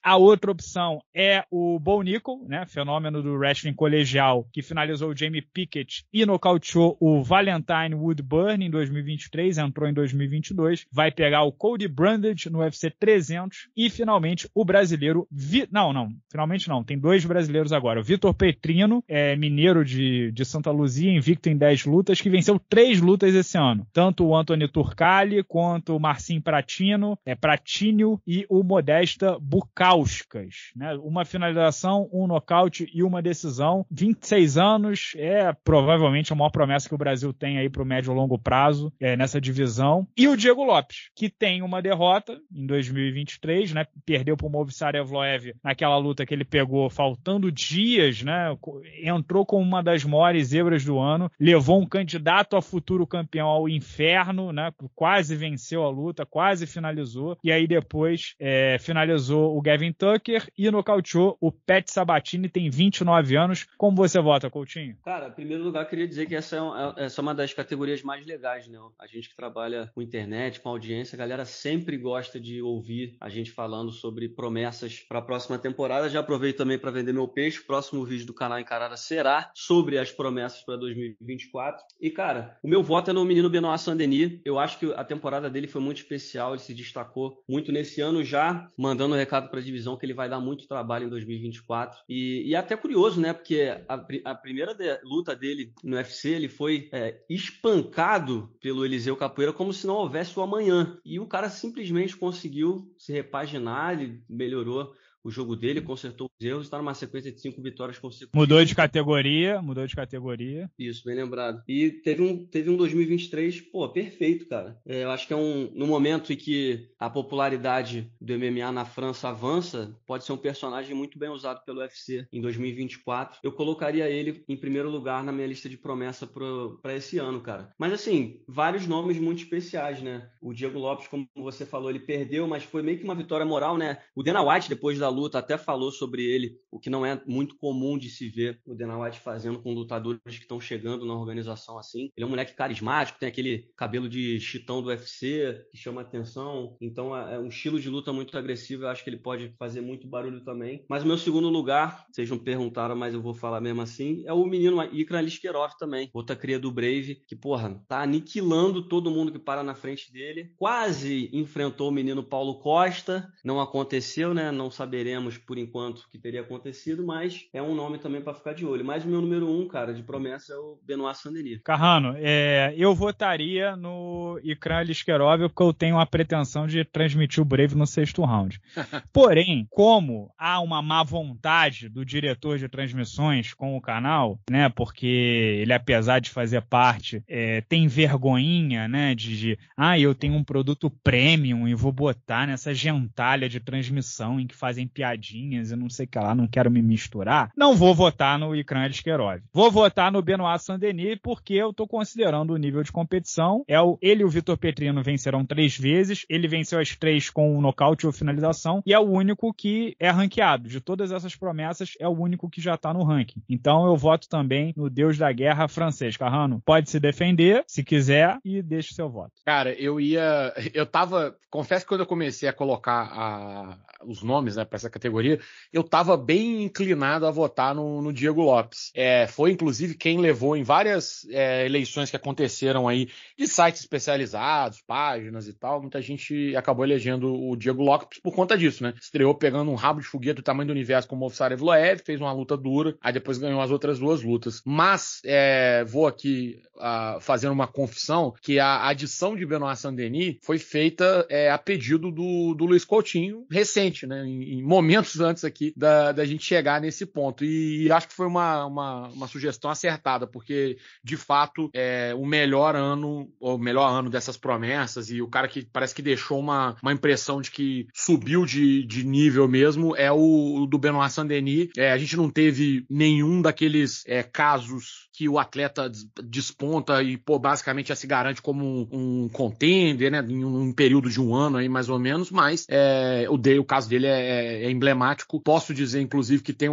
A outra opção é o Bo Nickel, né, fenômeno do wrestling colegial, que finalizou o Jamie Pickett e nocauteou o o Valentine Woodburn em 2023, entrou em 2022, vai pegar o Cody Branded no UFC 300 e finalmente o brasileiro, Vi... não, não, finalmente não, tem dois brasileiros agora, o Vitor Petrino, é, mineiro de, de Santa Luzia, invicto em 10 lutas, que venceu três lutas esse ano, tanto o Anthony Turcali quanto o Marcin Pratino, é, Pratinho e o Modesta Bukauskas, né? uma finalização, um nocaute e uma decisão, 26 anos, é provavelmente a maior promessa que o Brasil tem aí para o médio e longo prazo é, nessa divisão. E o Diego Lopes, que tem uma derrota em 2023, né? Perdeu para o Movistar Evloev naquela luta que ele pegou faltando dias, né? Entrou com uma das maiores zebras do ano, levou um candidato a futuro campeão ao inferno, né? Quase venceu a luta, quase finalizou. E aí depois é, finalizou o Gavin Tucker e nocauteou o Pet Sabatini, tem 29 anos. Como você vota, Coutinho? Cara, em primeiro lugar, queria dizer que essa é, um, é uma, é, essa é uma das categorias mais legais, né? A gente que trabalha com internet, com audiência, a galera sempre gosta de ouvir a gente falando sobre promessas para a próxima temporada. Já aproveito também para vender meu peixe. O próximo vídeo do canal Encarada será sobre as promessas para 2024. E, cara, o meu voto é no menino Benoit Sandeni. Eu acho que a temporada dele foi muito especial, ele se destacou muito nesse ano já, mandando um recado para a divisão que ele vai dar muito trabalho em 2024. E, e é até curioso, né? Porque a, a primeira de, luta dele no UFC, ele foi é, espancado pelo Eliseu Capoeira como se não houvesse o amanhã. E o cara simplesmente conseguiu se repaginar, ele melhorou o jogo dele, consertou erros, está numa sequência de cinco vitórias consecutivas. Mudou de categoria, mudou de categoria. Isso, bem lembrado. E teve um, teve um 2023, pô, perfeito, cara. É, eu acho que é um. No momento em que a popularidade do MMA na França avança, pode ser um personagem muito bem usado pelo UFC em 2024. Eu colocaria ele em primeiro lugar na minha lista de promessa para esse ano, cara. Mas assim, vários nomes muito especiais, né? O Diego Lopes, como você falou, ele perdeu, mas foi meio que uma vitória moral, né? O Dana White, depois da luta, até falou sobre sobre ele, o que não é muito comum de se ver o Dana White fazendo com lutadores que estão chegando na organização assim. Ele é um moleque carismático, tem aquele cabelo de chitão do UFC que chama atenção. Então é, é um estilo de luta muito agressivo. Eu acho que ele pode fazer muito barulho também. Mas o meu segundo lugar, vocês não perguntaram, mas eu vou falar mesmo assim, é o menino Ikra Liskerov também, outra cria do Brave, que, porra, tá aniquilando todo mundo que para na frente dele. Quase enfrentou o menino Paulo Costa, não aconteceu, né? Não saberemos por enquanto que teria acontecido, mas é um nome também para ficar de olho. Mas o meu número um, cara, de promessa é o Benoit Sandeni. Carrano, é, eu votaria no Ikran Lisqueróvel porque eu tenho a pretensão de transmitir o Brave no sexto round. Porém, como há uma má vontade do diretor de transmissões com o canal, né, porque ele, apesar de fazer parte, é, tem vergonhinha, né, de, de, ah, eu tenho um produto premium e vou botar nessa gentalha de transmissão em que fazem piadinhas e não sei sei o que lá, não quero me misturar, não vou votar no Ikran Eliskerov. Vou votar no Benoit Saint-Denis porque eu estou considerando o nível de competição. É o, ele e o Vitor Petrino vencerão três vezes, ele venceu as três com um nocaute ou finalização, e é o único que é ranqueado. De todas essas promessas, é o único que já está no ranking. Então eu voto também no Deus da Guerra francês. Carrano, pode se defender, se quiser, e deixe seu voto. Cara, eu ia. Eu tava. Confesso que quando eu comecei a colocar a... os nomes né, para essa categoria, eu estava bem inclinado a votar no, no Diego Lopes. É, foi inclusive quem levou em várias é, eleições que aconteceram aí de sites especializados, páginas e tal. Muita gente acabou elegendo o Diego Lopes por conta disso, né? Estreou pegando um rabo de foguete do tamanho do universo como Ovsar Evloev, fez uma luta dura, aí depois ganhou as outras duas lutas. Mas é, vou aqui a, fazendo uma confissão que a adição de Benoit Saint-Denis foi feita é, a pedido do, do Luiz Coutinho recente, né? Em, em momentos antes aqui da, da gente chegar nesse ponto. E, e acho que foi uma, uma, uma, sugestão acertada, porque de fato é o melhor ano, o melhor ano dessas promessas, e o cara que parece que deixou uma, uma impressão de que subiu de, de nível mesmo é o, o do Benoit Saint-Denis. É, a gente não teve nenhum daqueles é, casos que o atleta desponta e, pô, basicamente já se garante como um, um contender, né? Em um, período de um ano aí, mais ou menos, mas é, o, de, o caso dele é, é, é, emblemático. Posso dizer, inclusive, que tem um.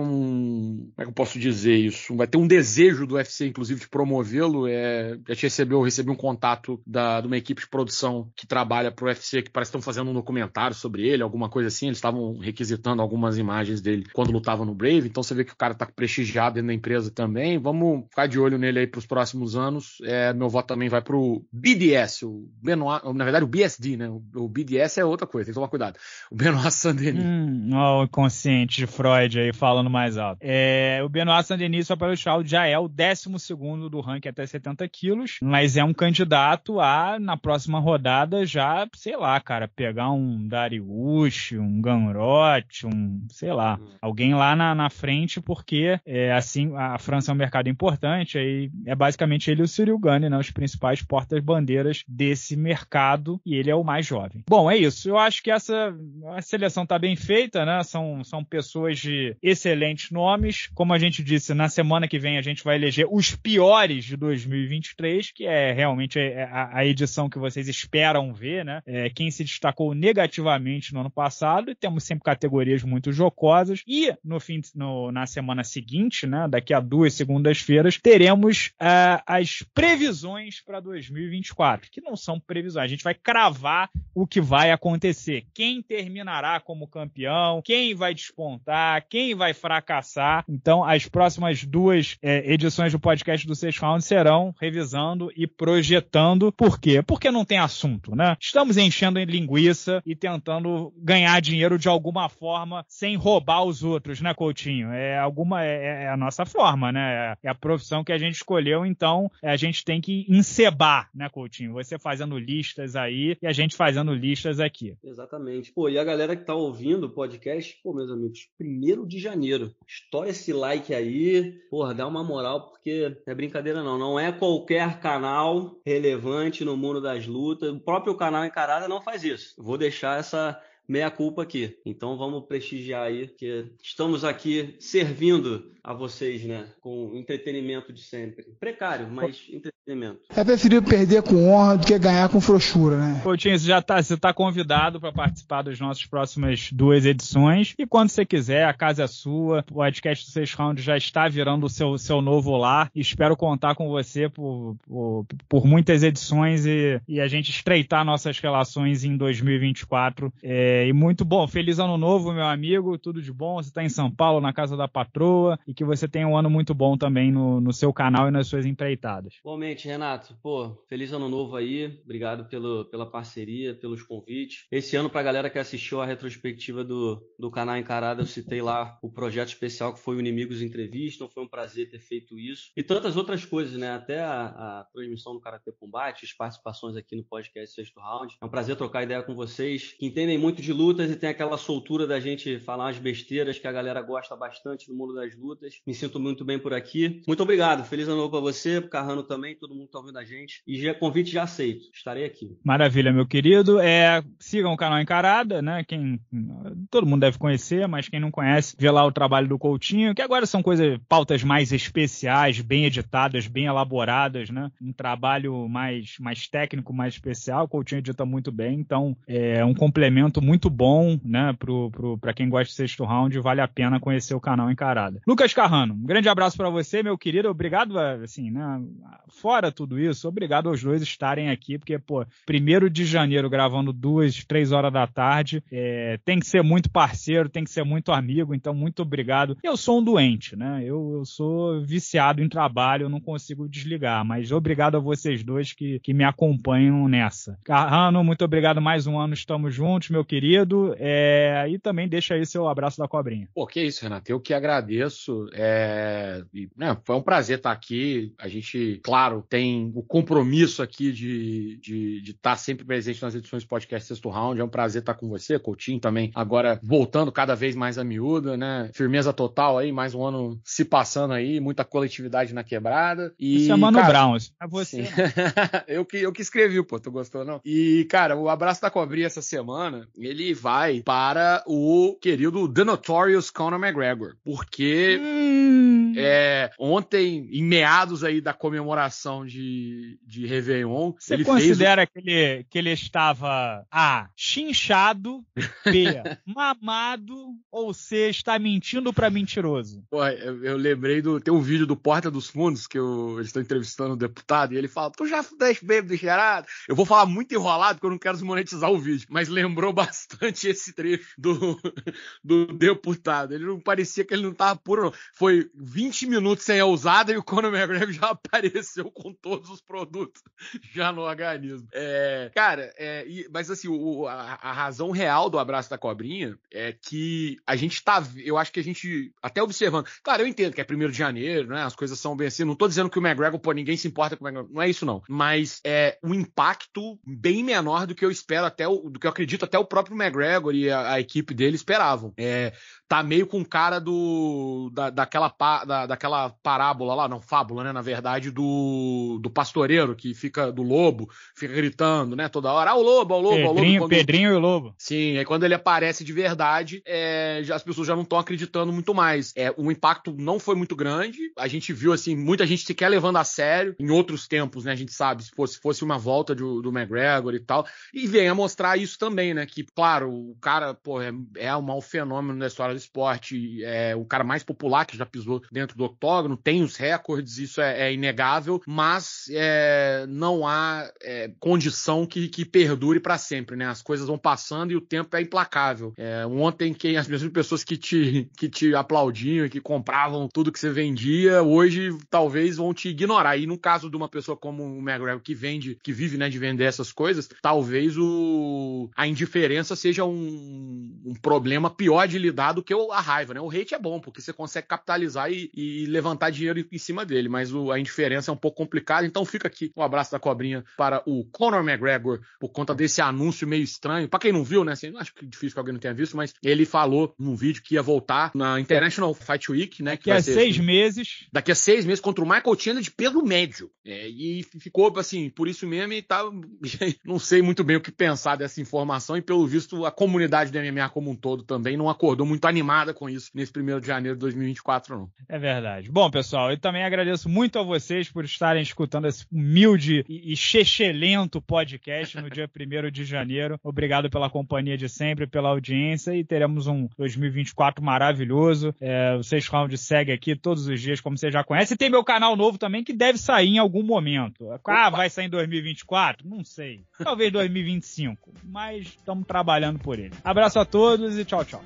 Como é que eu posso dizer isso? Vai ter um desejo do UFC, inclusive, de promovê-lo. É, a gente recebeu, recebi um contato da, de uma equipe de produção que trabalha pro UFC, que parece que estão fazendo um documentário sobre ele, alguma coisa assim. Eles estavam requisitando algumas imagens dele quando lutava no Brave, então você vê que o cara tá prestigiado dentro da empresa também. Vamos ficar de olho nele aí para os próximos anos. É, meu voto também vai para o BDS, o Benoit, na verdade o BSD, né? O, BDS é outra coisa, tem que tomar cuidado. O Benoit Saint-Denis. Hum, o consciente de Freud aí falando mais alto. É, o Benoit Saint-Denis, só para deixar, já é o 12 do ranking até 70 quilos, mas é um candidato a, na próxima rodada, já, sei lá, cara, pegar um Dariush, um Ganrote, um, sei lá, hum. alguém lá na, na frente, porque, é, assim, a França é um mercado importante aí é basicamente ele e o Cyril Gane, né, os principais portas-bandeiras desse mercado, e ele é o mais jovem. Bom, é isso. Eu acho que essa a seleção está bem feita, né? São, são pessoas de excelentes nomes. Como a gente disse, na semana que vem a gente vai eleger os piores de 2023, que é realmente é, é, a, a edição que vocês esperam ver, né? É, quem se destacou negativamente no ano passado, e temos sempre categorias muito jocosas. E no fim, no, na semana seguinte, né? Daqui a duas segundas-feiras, teremos uh, as previsões para 2024, que não são previsões, a gente vai cravar o que vai acontecer. Quem terminará como campeão, quem vai despontar, quem vai fracassar. Então, as próximas duas é, edições do podcast do Six Round serão revisando e projetando. Por quê? Porque não tem assunto, né? Estamos enchendo em linguiça e tentando ganhar dinheiro de alguma forma sem roubar os outros, né, Coutinho? É alguma é, é a nossa forma, né? É a profissão que a gente escolheu, então eh, a gente tem que encebar, né, Coutinho? Você fazendo listas aí e a gente fazendo listas aqui. Exatamente. Pô, e a galera que tá ouvindo o podcast, pô, meus amigos, primeiro de janeiro. Estoura esse like aí, porra, dá uma moral, porque não é brincadeira não. Não é qualquer canal relevante no mundo das lutas. O próprio canal Encarada não faz isso. Vou deixar essa meia culpa aqui. Então vamos prestigiar aí, que estamos aqui servindo a vocês, né? Com entretenimento de sempre. Precário, mas entretenimento é preferível perder com honra do que ganhar com frouxura, né? Coutinho, você já tá, você tá convidado para participar das nossas próximas duas edições. E quando você quiser, a casa é sua. O podcast do Seis Round já está virando o seu, seu novo lar. Espero contar com você por, por, por muitas edições e, e a gente estreitar nossas relações em 2024. É, e muito bom. Feliz ano novo, meu amigo. Tudo de bom. Você está em São Paulo, na casa da patroa. E que você tenha um ano muito bom também no, no seu canal e nas suas empreitadas. Gente, Renato, pô, feliz ano novo aí. Obrigado pelo, pela parceria, pelos convites. Esse ano, pra galera que assistiu a retrospectiva do, do canal Encarada, eu citei lá o projeto especial que foi o Inimigos entrevista. Foi um prazer ter feito isso. E tantas outras coisas, né? Até a, a transmissão do Karatê Combate, as participações aqui no podcast Sexto Round. É um prazer trocar ideia com vocês, que entendem muito de lutas e tem aquela soltura da gente falar umas besteiras que a galera gosta bastante no mundo das lutas. Me sinto muito bem por aqui. Muito obrigado. Feliz ano novo pra você, pro Carrano também, todo mundo que está ouvindo a gente. E já, convite já aceito. Estarei aqui. Maravilha, meu querido. É, sigam o canal Encarada, né? Quem todo mundo deve conhecer, mas quem não conhece, vê lá o trabalho do Coutinho, que agora são coisas pautas mais especiais, bem editadas, bem elaboradas, né? Um trabalho mais mais técnico, mais especial. O Coutinho edita muito bem, então é, é um complemento muito bom, né, pro, pro para quem gosta de sexto round, vale a pena conhecer o canal Encarada. Lucas Carrano, um grande abraço para você, meu querido. Obrigado, assim, né? Fora fora tudo isso, obrigado aos dois estarem aqui, porque, pô, primeiro de janeiro gravando duas, três horas da tarde, é, tem que ser muito parceiro, tem que ser muito amigo, então muito obrigado. Eu sou um doente, né? Eu, eu sou viciado em trabalho, eu não consigo desligar, mas obrigado a vocês dois que, que me acompanham nessa. Carrano, muito obrigado mais um ano, estamos juntos, meu querido, é, e também deixa aí seu abraço da cobrinha. Pô, que isso, Renato, eu que agradeço, é, né, foi um prazer estar aqui, a gente, claro, claro, tem o compromisso aqui de estar de, de tá sempre presente nas edições do podcast Sexto Round. É um prazer estar tá com você, Coutinho também. Agora voltando cada vez mais a miúda, né? Firmeza total aí, mais um ano se passando aí, muita coletividade na quebrada. E, isso é Mano cara, Brown, isso é você. Né? eu, que, eu que escrevi, pô, tu gostou não? E, cara, o Abraço da Cobrinha essa semana, ele vai para o querido The Notorious Conor McGregor, porque hum. é, ontem, em meados aí da comemoração de, de Réveillon. Você ele considera que, ele, que ele estava A. Ah, chinchado, B. mamado, ou C. está mentindo para mentiroso? Pô, eu, eu, lembrei do. Tem um vídeo do Porta dos Fundos que eu, eles estão entrevistando o um deputado e ele fala: Tu já fudeste bêbado gerado? Eu vou falar muito enrolado porque eu não quero desmonetizar o vídeo, mas lembrou bastante esse trecho do, do deputado. Ele não parecia que ele não estava puro, Foi 20 minutos sem a ousada e o Conor McGregor já apareceu com com todos os produtos já no organismo. É, cara, é, e, mas assim, o, a, a, razão real do abraço da cobrinha é que a gente tá. Eu acho que a gente, até observando. Claro, eu entendo que é primeiro de janeiro, né? As coisas são bem assim. Não tô dizendo que o McGregor, pô, ninguém se importa com o McGregor. Não é isso, não. Mas é um impacto bem menor do que eu espero, até o, do que eu acredito, até o próprio McGregor e a, a equipe dele esperavam. É, tá meio com cara do. Da, daquela, da, daquela parábola lá, não, fábula, né? Na verdade, do do, pastoreiro, que fica do lobo, fica gritando, né, toda hora, ah, o lobo, ah, o lobo, Pedrinho, ah, o lobo. Quando... Pedrinho e o lobo. Sim, aí quando ele aparece de verdade, é, já, as pessoas já não estão acreditando muito mais. É, o impacto não foi muito grande, a gente viu, assim, muita gente sequer levando a sério, em outros tempos, né, a gente sabe, se fosse, fosse uma volta do, do McGregor e tal, e vem a mostrar isso também, né, que, claro, o cara, pô, é, é um mau fenômeno da história do esporte, é o cara mais popular que já pisou dentro do octógono, tem os recordes, isso é, é inegável, mas mas é, não há é, condição que, que perdure para sempre, né? As coisas vão passando e o tempo é implacável. É, ontem, quem as mesmas pessoas que te, que te aplaudiam e que compravam tudo que você vendia, hoje talvez vão te ignorar. E no caso de uma pessoa como o McGregor que vende, que vive né, de vender essas coisas, talvez o, a indiferença seja um, um problema pior de lidar do que a raiva, né? O hate é bom, porque você consegue capitalizar e, e levantar dinheiro em cima dele, mas o, a indiferença é um pouco complicado. Então fica aqui o um abraço da cobrinha para o Conor McGregor por conta desse anúncio meio estranho. Para quem não viu, né? Assim, acho que é difícil que alguém não tenha visto, mas ele falou num vídeo que ia voltar na International Fight Week, né? Daqui a ser, seis meses. Daqui a seis meses contra o Michael Chandler de peso médio. É, e ficou assim, por isso mesmo, e tá, não sei muito bem o que pensar dessa informação, e pelo visto a comunidade do MMA como um todo também não acordou muito animada com isso nesse primeiro de janeiro de 2024, não. É verdade. Bom, pessoal, eu também agradeço muito a vocês por estarem escutando esse humilde e chechelento podcast no dia 1 de janeiro. Obrigado pela companhia de sempre, pela audiência e teremos um 2024 maravilhoso. É, o Seis Round segue aqui todos os dias, como você já conhece. E tem meu canal novo também que deve sair em algum momento. Ah, vai sair em 2024? Não sei. Talvez 2025. Mas estamos trabalhando por ele. Abraço a todos e tchau, tchau.